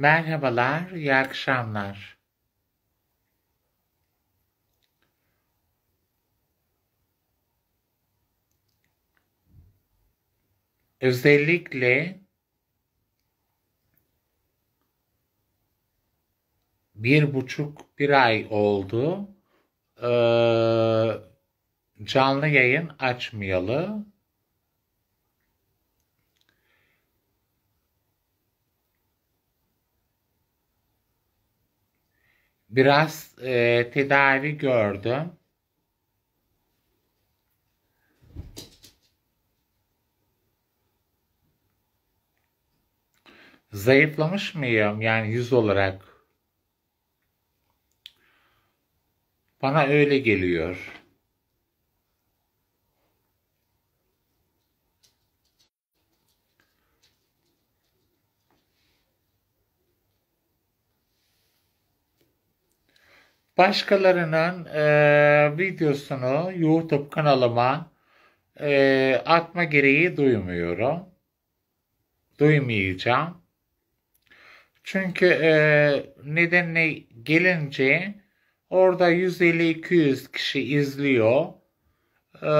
Merhabalar, iyi akşamlar. Özellikle bir buçuk bir ay oldu. Ee, canlı yayın açmayalı. biraz e, tedavi gördüm. Zayıflamış mıyım yani yüz olarak? Bana öyle geliyor. başkalarının e, videosunu YouTube kanalıma e, atma gereği duymuyorum. Duymayacağım. Çünkü e, nedenine gelince orada 150-200 kişi izliyor. E,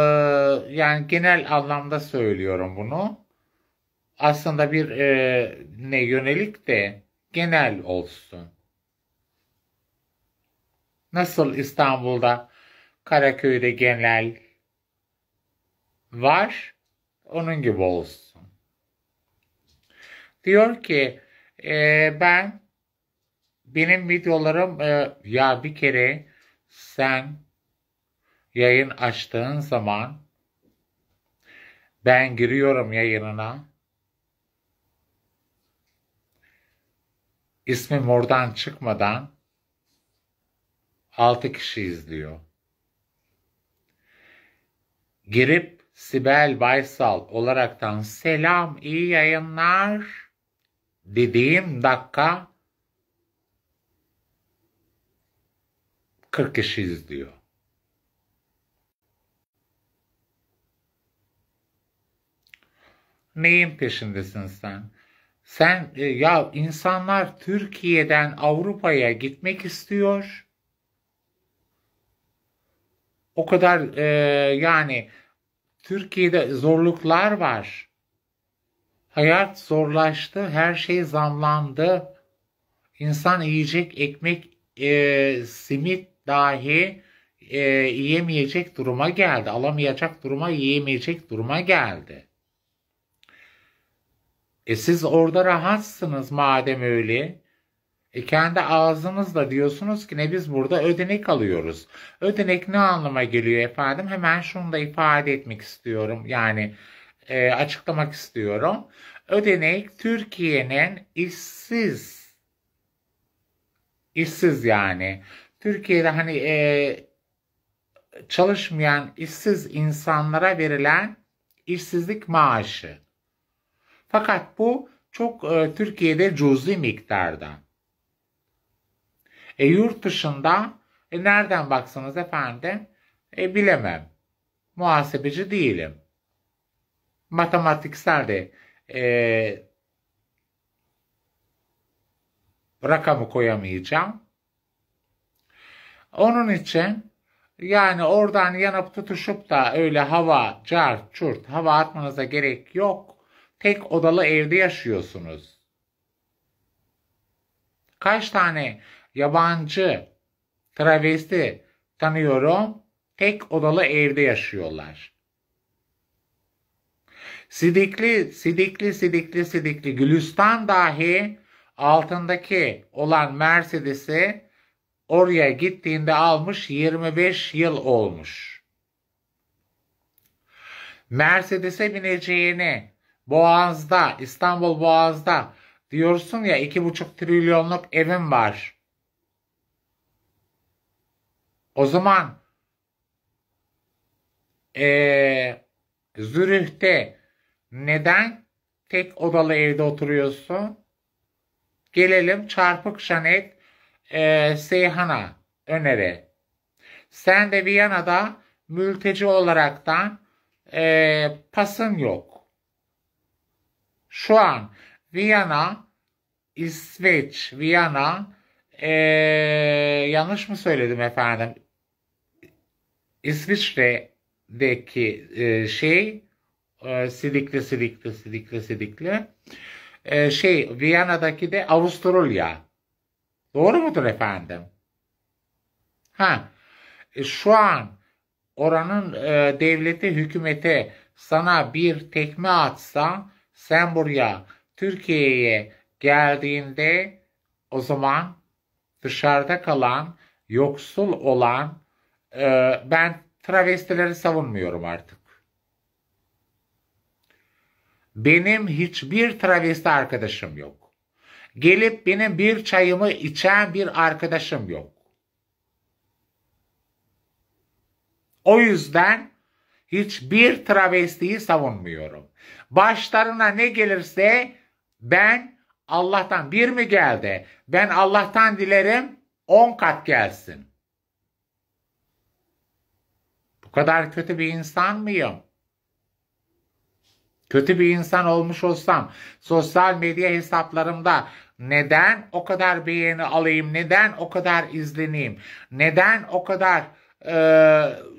yani genel anlamda söylüyorum bunu. Aslında bir e, ne yönelik de genel olsun. Nasıl İstanbul'da Karaköy'de genel var, onun gibi olsun. Diyor ki e, ben benim videolarım e, ya bir kere sen yayın açtığın zaman ben giriyorum yayınına. İsmim oradan çıkmadan 6 kişi izliyor. Girip Sibel Baysal olaraktan selam iyi yayınlar dediğim dakika 40 kişi izliyor. Neyin peşindesin sen? Sen e, ya insanlar Türkiye'den Avrupa'ya gitmek istiyor. O kadar e, yani Türkiye'de zorluklar var. Hayat zorlaştı, her şey zamlandı. İnsan yiyecek ekmek, e, simit dahi e, yiyemeyecek duruma geldi. Alamayacak duruma, yiyemeyecek duruma geldi. E siz orada rahatsınız madem öyle. E kendi ağzınızla diyorsunuz ki ne biz burada ödenek alıyoruz. Ödenek ne anlama geliyor efendim? Hemen şunu da ifade etmek istiyorum. Yani e, açıklamak istiyorum. Ödenek Türkiye'nin işsiz işsiz yani Türkiye'de hani e, çalışmayan işsiz insanlara verilen işsizlik maaşı. Fakat bu çok e, Türkiye'de cüzi miktardan. E yurt dışında e, nereden baksanız efendim e, bilemem. Muhasebeci değilim. Matematiksel de e, rakamı koyamayacağım. Onun için yani oradan yanıp tutuşup da öyle hava, cart, çurt, hava atmanıza gerek yok. Tek odalı evde yaşıyorsunuz. Kaç tane yabancı, travesti tanıyorum. Tek odalı evde yaşıyorlar. Sidikli, sidikli, sidikli, sidikli Gülistan dahi altındaki olan Mercedes'i oraya gittiğinde almış 25 yıl olmuş. Mercedes'e bineceğini Boğaz'da, İstanbul Boğaz'da diyorsun ya 2,5 trilyonluk evim var. O zaman ee, Zürih'te neden tek odalı evde oturuyorsun? Gelelim çarpık Şanet e, Seyhan'a öneri. Sen de Viyana'da mülteci olaraktan e, pasın yok. Şu an Viyana, İsveç, Viyana, e, yanlış mı söyledim efendim? İsviçre'deki e, şey e, sidikli sidikli sidikli sidikli e, şey Viyana'daki de Avusturya. Doğru mudur efendim? Ha e, şu an oranın e, devleti hükümeti sana bir tekme atsa sen buraya Türkiye'ye geldiğinde o zaman dışarıda kalan, yoksul olan e, ben travestileri savunmuyorum artık. Benim hiçbir travesti arkadaşım yok. Gelip benim bir çayımı içen bir arkadaşım yok. O yüzden hiçbir travestiyi savunmuyorum. Başlarına ne gelirse ben Allah'tan bir mi geldi? Ben Allah'tan dilerim on kat gelsin. Bu kadar kötü bir insan mıyım? Kötü bir insan olmuş olsam sosyal medya hesaplarımda neden o kadar beğeni alayım? Neden o kadar izleneyim? Neden o kadar e,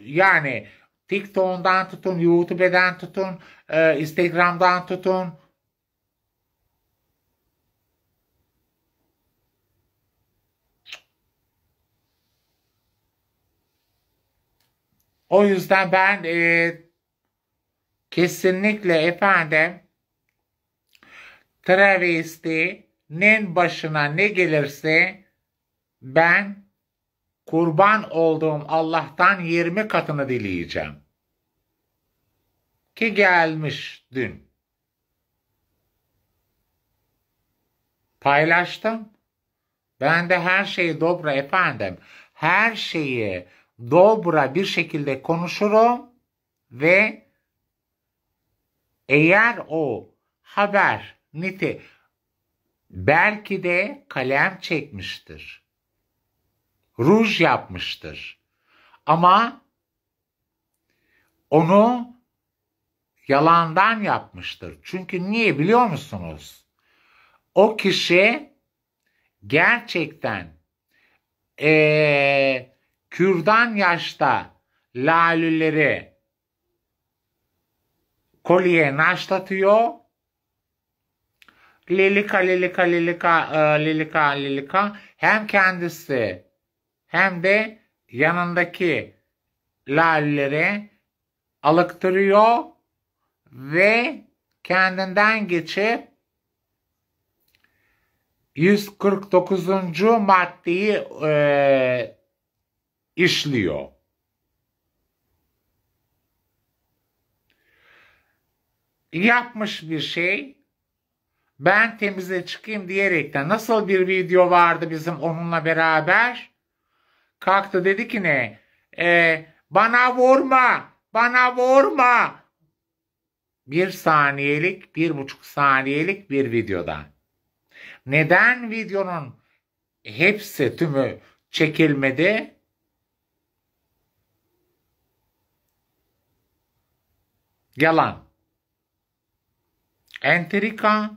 yani TikTok'dan tutun, YouTube'den tutun, e, Instagram'dan tutun, O yüzden ben e, kesinlikle efendim travestinin başına ne gelirse ben kurban olduğum Allah'tan 20 katını dileyeceğim. Ki gelmiş dün. Paylaştım. Ben de her şeyi dobra efendim. Her şeyi dobra bir şekilde konuşurum ve eğer o haber niti belki de kalem çekmiştir. Ruj yapmıştır. Ama onu yalandan yapmıştır. Çünkü niye biliyor musunuz? O kişi gerçekten ee, kürdan yaşta lalüleri kolye naşlatıyor. Lilika, lilika, lilika, e, lilika, lilika hem kendisi hem de yanındaki lalleri alıktırıyor ve kendinden geçip 149. maddeyi e, işliyor. Yapmış bir şey ben temize çıkayım diyerekten nasıl bir video vardı bizim onunla beraber kalktı dedi ki ne e, bana vurma bana vurma bir saniyelik bir buçuk saniyelik bir videoda neden videonun hepsi tümü çekilmedi Yalan. Enterika.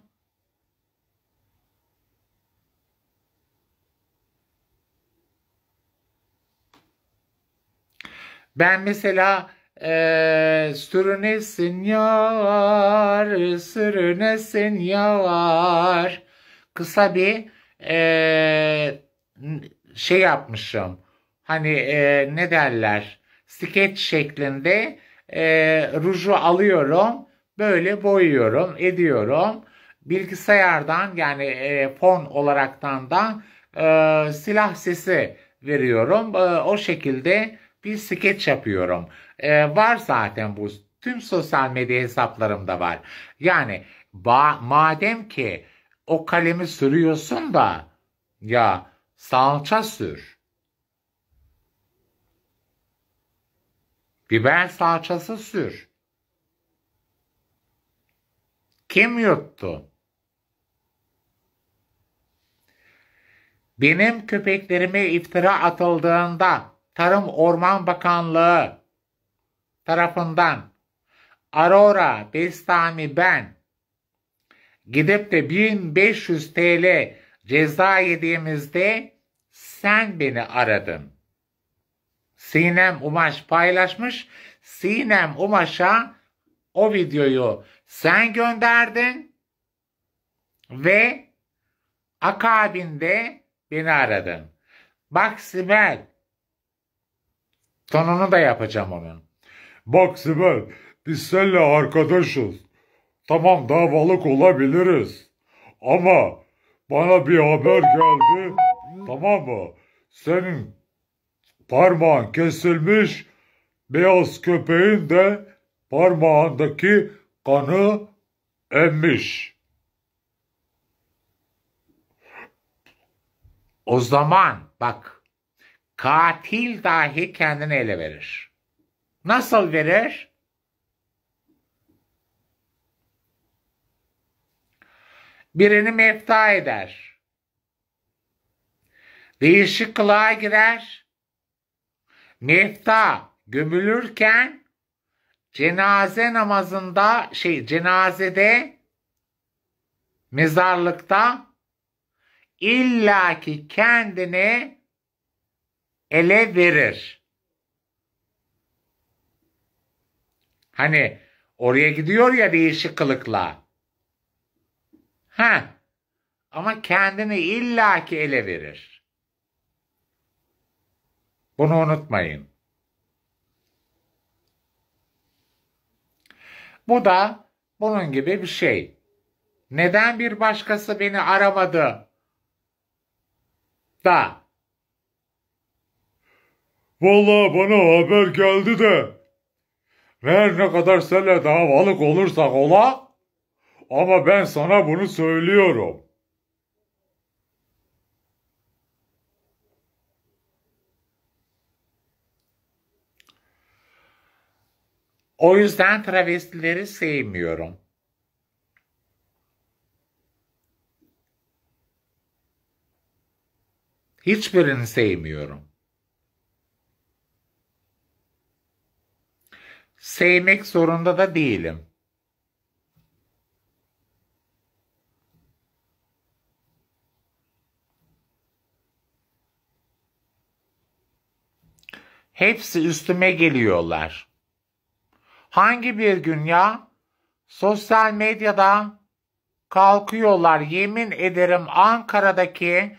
Ben mesela e, sürünesin yar, sürünesin yar. Kısa bir e, şey yapmışım. Hani e, ne derler? Skeç şeklinde e, ruju alıyorum. Böyle boyuyorum, ediyorum. Bilgisayardan yani e, fon olaraktan da e, silah sesi veriyorum. E, o şekilde bir skeç yapıyorum. E, var zaten bu. Tüm sosyal medya hesaplarımda var. Yani ba madem ki o kalemi sürüyorsun da ya salça sür. Biber salçası sür. Kim yuttu? Benim köpeklerime iftira atıldığında Tarım Orman Bakanlığı tarafından Aurora, Bestami ben gidip de 1500 TL ceza yediğimizde sen beni aradın. Sinem Umaş paylaşmış. Sinem Umaş'a o videoyu sen gönderdin ve akabinde beni aradın. Bak Sibel. Tonunu da yapacağım onun. Bak Sibel biz seninle arkadaşız. Tamam davalık olabiliriz. Ama bana bir haber geldi. Tamam mı? Senin parmağın kesilmiş, beyaz köpeğin de parmağındaki kanı emmiş. O zaman bak katil dahi kendini ele verir. Nasıl verir? Birini mefta eder. Değişik kılığa girer Nefta gömülürken cenaze namazında şey cenazede mezarlıkta illaki kendini ele verir. Hani oraya gidiyor ya değişik kılıkla. Ha. Ama kendini illaki ele verir. Bunu unutmayın. Bu da bunun gibi bir şey. Neden bir başkası beni aramadı? Da. Vallahi bana haber geldi de. Her ne kadar senle davalık olursak ola. Ama ben sana bunu söylüyorum. O yüzden travestileri sevmiyorum. Hiçbirini sevmiyorum. Sevmek zorunda da değilim. Hepsi üstüme geliyorlar. Hangi bir gün ya? Sosyal medyada kalkıyorlar yemin ederim Ankara'daki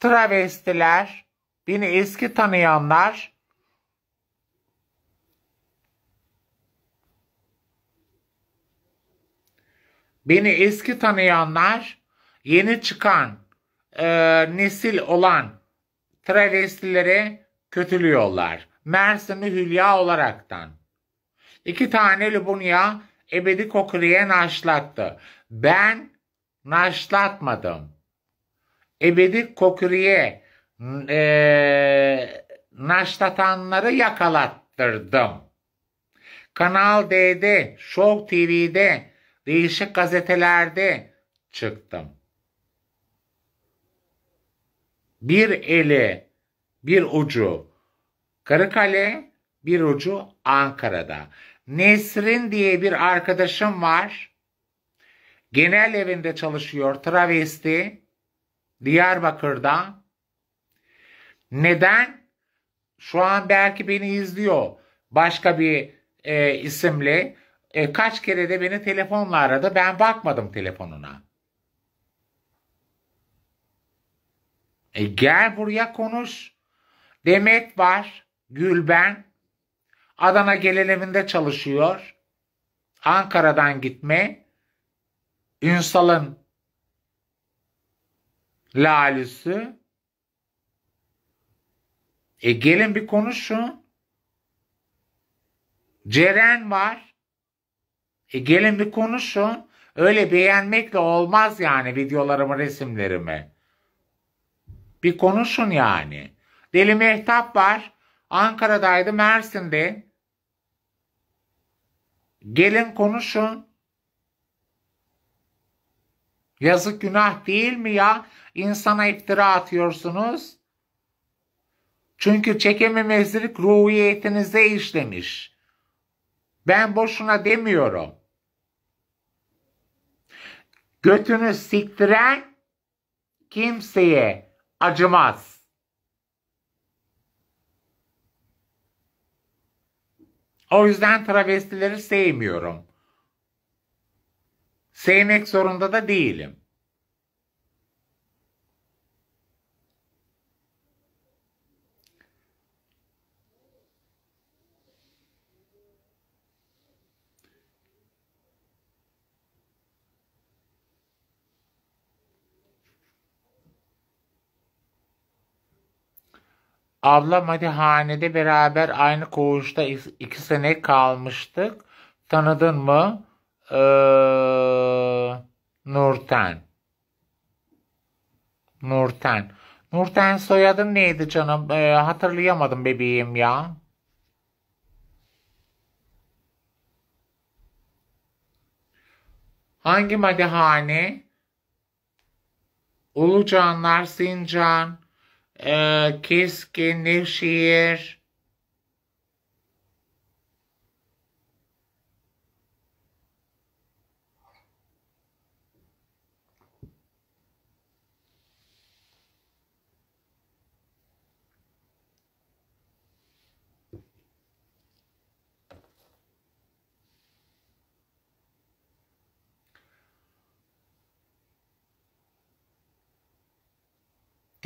travestiler, beni eski tanıyanlar beni eski tanıyanlar yeni çıkan e, nesil olan travestilere kötülüyorlar. Mersin'i Hülya olaraktan. İki tane Lubunya ebedi kokriye naşlattı. Ben naşlatmadım. Ebedi kokriye e, naşlatanları yakalattırdım. Kanal D'de, Show TV'de, değişik gazetelerde çıktım. Bir eli, bir ucu Karıkale bir ucu Ankara'da. Nesrin diye bir arkadaşım var. Genel evinde çalışıyor. Travesti. Diyarbakır'da. Neden? Şu an belki beni izliyor. Başka bir e, isimli. E, kaç kere de beni telefonla aradı. Ben bakmadım telefonuna. E, gel buraya konuş. Demet var. Gülben. Adana Gelel çalışıyor. Ankara'dan gitme. Ünsal'ın lalüsü. E gelin bir konuşun. Ceren var. E gelin bir konuşun. Öyle beğenmekle olmaz yani videolarımı, resimlerimi. Bir konuşun yani. Deli Mehtap var. Ankara'daydı, Mersin'de. Gelin konuşun. Yazık günah değil mi ya? İnsana iftira atıyorsunuz. Çünkü çekememezlik ruhiyetinizde işlemiş. Ben boşuna demiyorum. Götünü siktiren kimseye acımaz. O yüzden travestileri sevmiyorum. Sevmek zorunda da değilim. Abla madihanede beraber aynı koğuşta iki sene kalmıştık. Tanıdın mı? Ee, Nurten. Nurten. Nurten soyadın neydi canım? Ee, hatırlayamadım bebeğim ya. Hangi madihane? Ulucanlar, Sincan. Ee, Kiss Nevşehir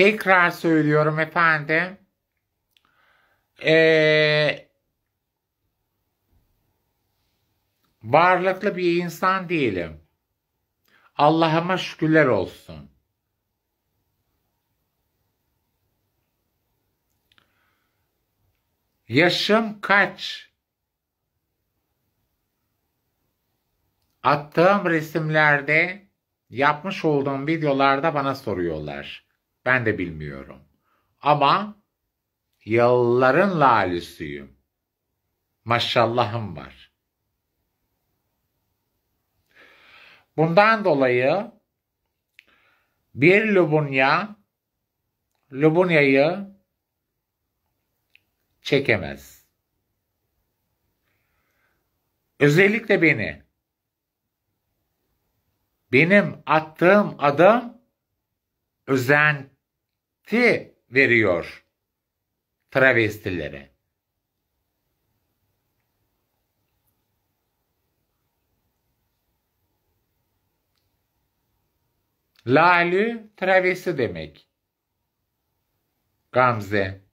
Tekrar söylüyorum efendim. Ee, varlıklı bir insan değilim. Allah'ıma şükürler olsun. Yaşım kaç? Attığım resimlerde, yapmış olduğum videolarda bana soruyorlar. Ben de bilmiyorum. Ama yılların lalisiyim. Maşallahım var. Bundan dolayı bir Lubunya Lubunya'yı çekemez. Özellikle beni. Benim attığım adım özenti veriyor travestilere. Lali travesti demek. Gamze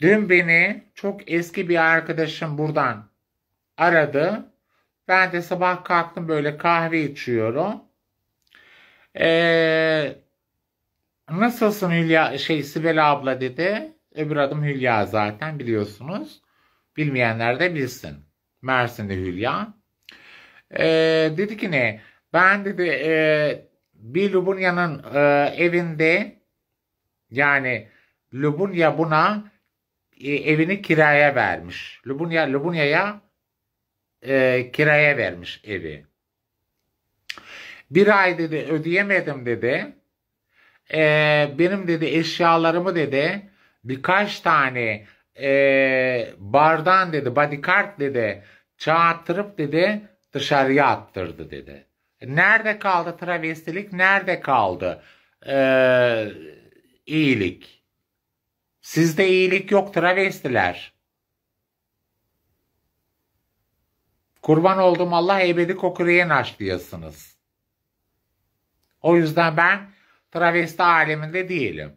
Dün beni çok eski bir arkadaşım buradan aradı. Ben de sabah kalktım böyle kahve içiyorum. Ee, nasılsın Hülya şey Sibel abla dedi. Öbür adım Hülya zaten biliyorsunuz. Bilmeyenler de bilsin. Mersin'de Hülya. Ee, dedi ki ne? Ben dedi e, bir Lubunya'nın e, evinde yani Lubunya buna e, evini kiraya vermiş. Lubunya Lubunya'ya e, kiraya vermiş evi. Bir ay dedi ödeyemedim dedi. E, benim dedi eşyalarımı dedi birkaç tane e, bardan dedi bodyguard dedi çağırttırıp dedi dışarıya attırdı dedi. Nerede kaldı travestilik? Nerede kaldı? Ee, iyilik? Sizde iyilik yok travestiler. Kurban oldum Allah ebedi kokuriyen aç diyorsunuz. O yüzden ben travesti aleminde değilim.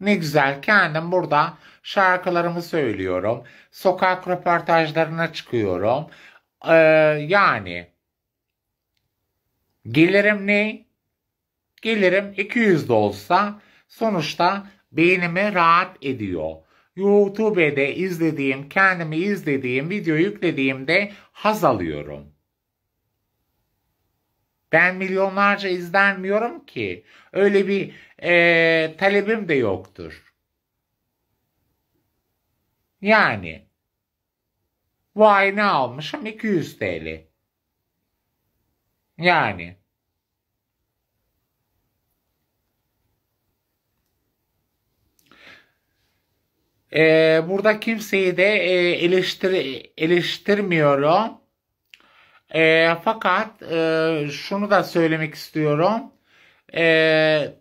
Ne güzel kendim burada şarkılarımı söylüyorum. Sokak röportajlarına çıkıyorum. Ee, yani gelirim ne? Gelirim 200 de olsa sonuçta beynimi rahat ediyor. YouTube'de izlediğim, kendimi izlediğim, video yüklediğimde haz alıyorum. Ben milyonlarca izlenmiyorum ki. Öyle bir e, talebim de yoktur. Yani bu ay ne almışım? 200 TL. Yani E, burada kimseyi de e, eleştir, eleştirmiyorum. E, fakat e, şunu da söylemek istiyorum. E,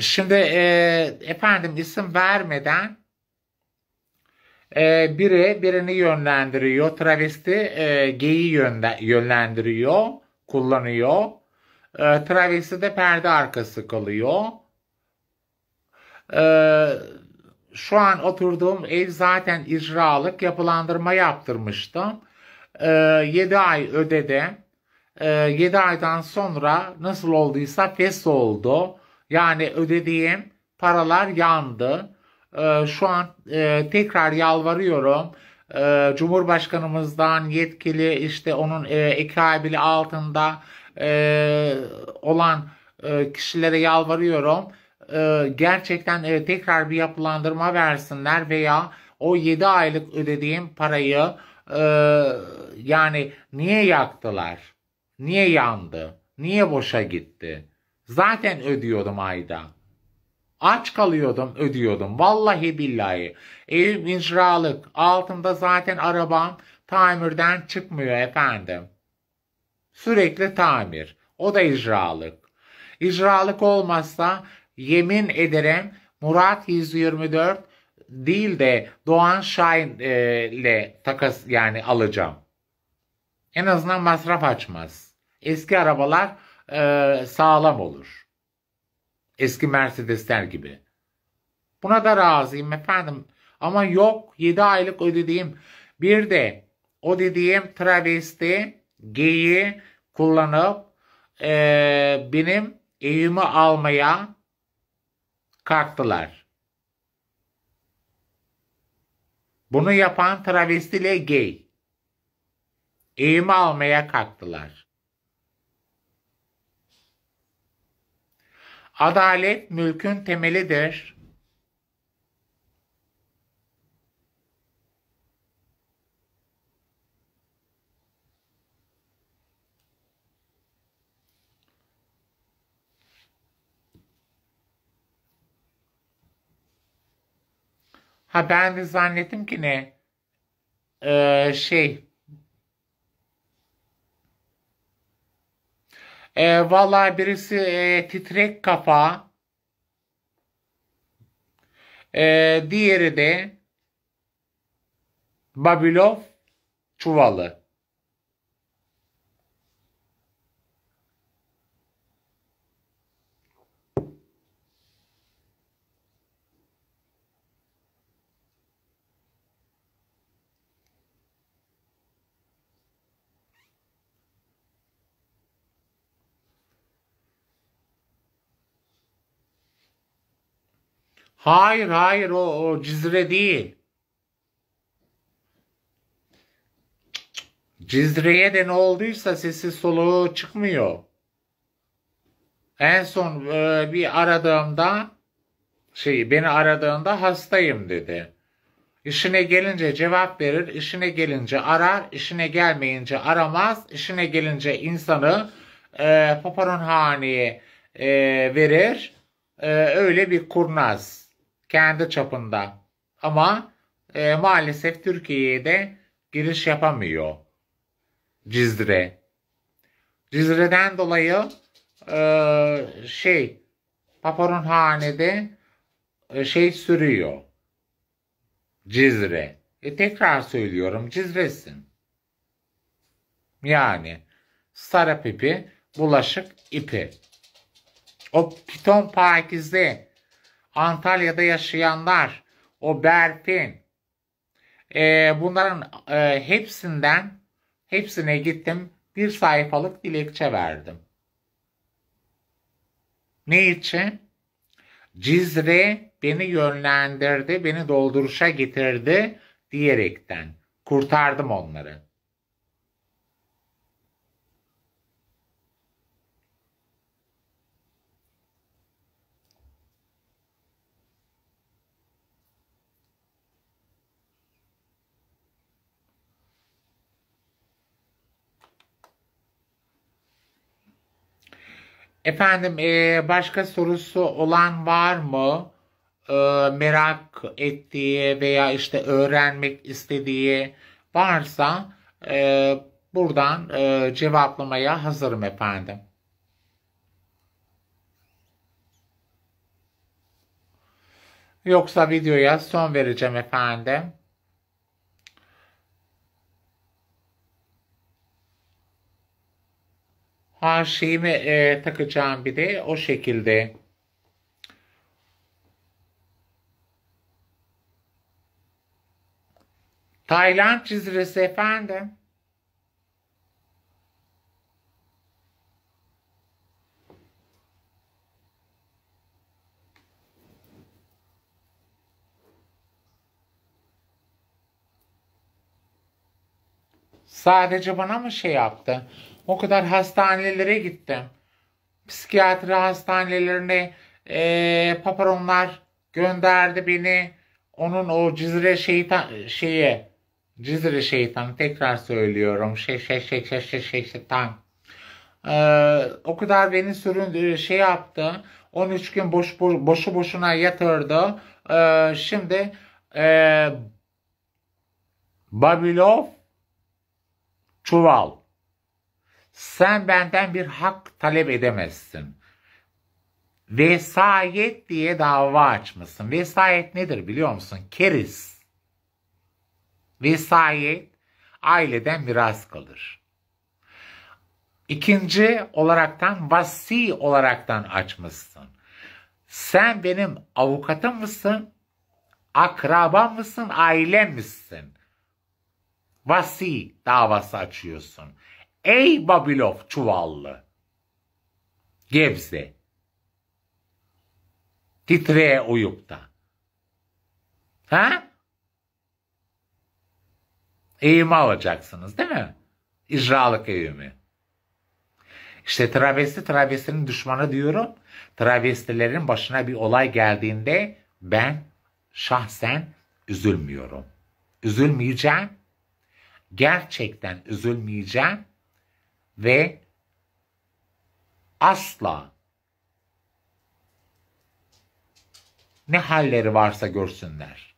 şimdi e, efendim isim vermeden e, biri birini yönlendiriyor. Travesti e, geyi yönlendiriyor, kullanıyor. E, travesti de perde arkası kalıyor e, şu an oturduğum ev zaten icralık yapılandırma yaptırmıştım. E, ee, 7 ay ödedim. E, ee, 7 aydan sonra nasıl olduysa pes oldu. Yani ödediğim paralar yandı. E, şu an e, tekrar yalvarıyorum. E, Cumhurbaşkanımızdan yetkili işte onun e, ekabili altında e, olan e, kişilere yalvarıyorum e, gerçekten e, tekrar bir yapılandırma versinler veya o 7 aylık ödediğim parayı e, yani niye yaktılar? Niye yandı? Niye boşa gitti? Zaten ödüyordum ayda. Aç kalıyordum ödüyordum. Vallahi billahi. Evim icralık. Altımda zaten arabam tamirden çıkmıyor efendim. Sürekli tamir. O da icralık. İcralık olmazsa yemin ederim Murat 124 değil de Doğan Şahin e, ile takas yani alacağım. En azından masraf açmaz. Eski arabalar e, sağlam olur. Eski Mercedesler gibi. Buna da razıyım efendim. Ama yok 7 aylık ödediğim bir de o dediğim travesti geyi kullanıp e, benim evimi almaya Kalktılar. Bunu yapan travestiyle gay. Eğimi almaya kalktılar. Adalet mülkün temelidir. Ha ben de zannettim ki ne? Ee, şey. Ee, vallahi birisi e, titrek kafa. Ee, diğeri de Babilov çuvalı. Hayır hayır o, o cizre değil. Cizre'ye de ne olduysa sesi soluğu çıkmıyor. En son e, bir aradığımda şey beni aradığında hastayım dedi. İşine gelince cevap verir, işine gelince arar, işine gelmeyince aramaz, işine gelince insanı e, paparonhaneye e, verir. E, öyle bir kurnaz kendi çapında. Ama e, maalesef Türkiye'ye de giriş yapamıyor Cizre. Cizre'den dolayı e, şey Papar'ın hanede e, şey sürüyor. Cizre. E, tekrar söylüyorum Cizre'sin. Yani Sarap ipi, bulaşık ipi. O piton pakizde Antalya'da yaşayanlar, o Berfin, e, bunların e, hepsinden, hepsine gittim bir sayfalık dilekçe verdim. Ne için? Cizre beni yönlendirdi, beni dolduruşa getirdi diyerekten kurtardım onları. Efendim e, başka sorusu olan var mı? E, merak ettiği veya işte öğrenmek istediği varsa e, buradan cevaplamaya hazırım efendim. Yoksa videoya son vereceğim efendim. Haşiğini e, takacağım bir de o şekilde. Tayland çizgisi efendim. Sadece bana mı şey yaptı? O kadar hastanelere gittim. Psikiyatri hastanelerine e, paparonlar gönderdi beni. Onun o cizre şeytan şeye cizre şeytanı tekrar söylüyorum. Şey şey şey şey şey şey şeytan. Ee, o kadar beni süründü e, şey yaptı. 13 gün boş, boş boşu boşuna yatırdı. Ee, şimdi e, Babilov Çuval. Sen benden bir hak talep edemezsin. Vesayet diye dava açmışsın. Vesayet nedir biliyor musun? Keriz. Vesayet aileden miras kalır. İkinci olaraktan vasi olaraktan açmışsın. Sen benim avukatım mısın? Akraba mısın? Ailem misin? vasi davası açıyorsun. Ey Babilov çuvallı. Gebze. Titreye uyup da. Ha? Eğimi alacaksınız değil mi? İcralık eğimi. İşte travesti travestinin düşmanı diyorum. Travestilerin başına bir olay geldiğinde ben şahsen üzülmüyorum. Üzülmeyeceğim gerçekten üzülmeyeceğim ve asla ne halleri varsa görsünler.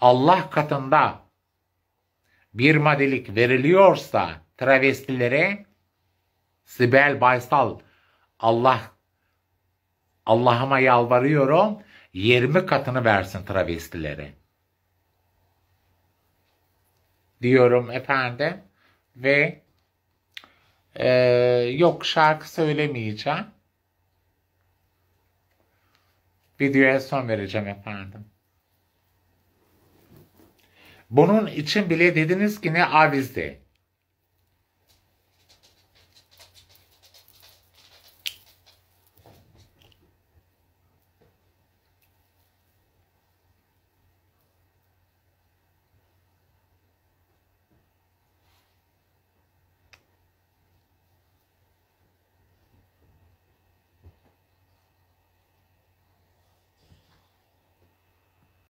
Allah katında bir madilik veriliyorsa travestilere Sibel Baysal Allah Allah'ıma yalvarıyorum 20 katını versin travestilere diyorum efendim. Ve e, yok şarkı söylemeyeceğim. Videoya son vereceğim efendim. Bunun için bile dediniz ki ne avizdi.